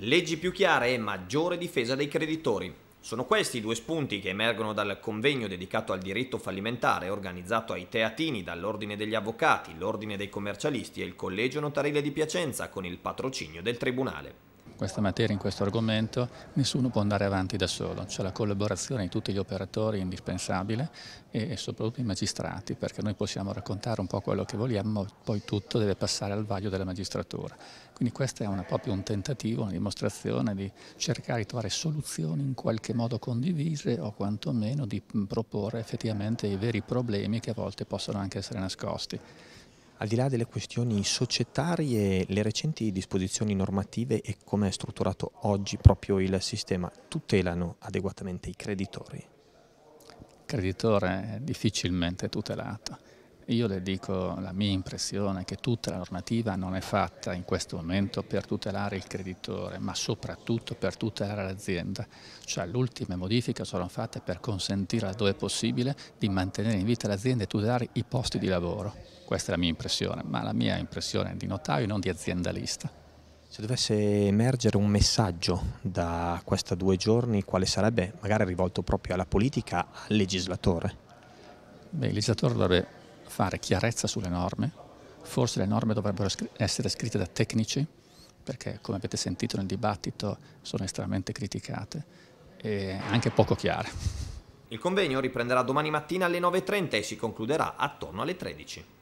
Leggi più chiare e maggiore difesa dei creditori. Sono questi i due spunti che emergono dal convegno dedicato al diritto fallimentare organizzato ai teatini dall'Ordine degli Avvocati, l'Ordine dei Commercialisti e il Collegio Notarile di Piacenza con il patrocinio del Tribunale questa materia, in questo argomento, nessuno può andare avanti da solo, c'è la collaborazione di tutti gli operatori indispensabile e, soprattutto i magistrati, perché noi possiamo raccontare un po' quello che vogliamo, poi tutto deve passare al vaglio della magistratura. Quindi questo è una, proprio un tentativo, una dimostrazione di cercare di trovare soluzioni in qualche modo condivise o quantomeno di proporre effettivamente i veri problemi che a volte possono anche essere nascosti. Al di là delle questioni societarie, le recenti disposizioni normative e come è strutturato oggi proprio il sistema tutelano adeguatamente i creditori? Il creditore è difficilmente tutelato io le dico la mia impressione che tutta la normativa non è fatta in questo momento per tutelare il creditore, ma soprattutto per tutelare l'azienda. Cioè le ultime modifiche sono fatte per consentire, dove possibile, di mantenere in vita l'azienda e tutelare i posti di lavoro. Questa è la mia impressione, ma la mia impressione è di notaio, e non di aziendalista. Se dovesse emergere un messaggio da questi due giorni, quale sarebbe? Magari rivolto proprio alla politica, al legislatore? Beh, il legislatore dovrebbe fare chiarezza sulle norme, forse le norme dovrebbero essere scritte da tecnici, perché come avete sentito nel dibattito sono estremamente criticate e anche poco chiare. Il convegno riprenderà domani mattina alle 9.30 e si concluderà attorno alle 13.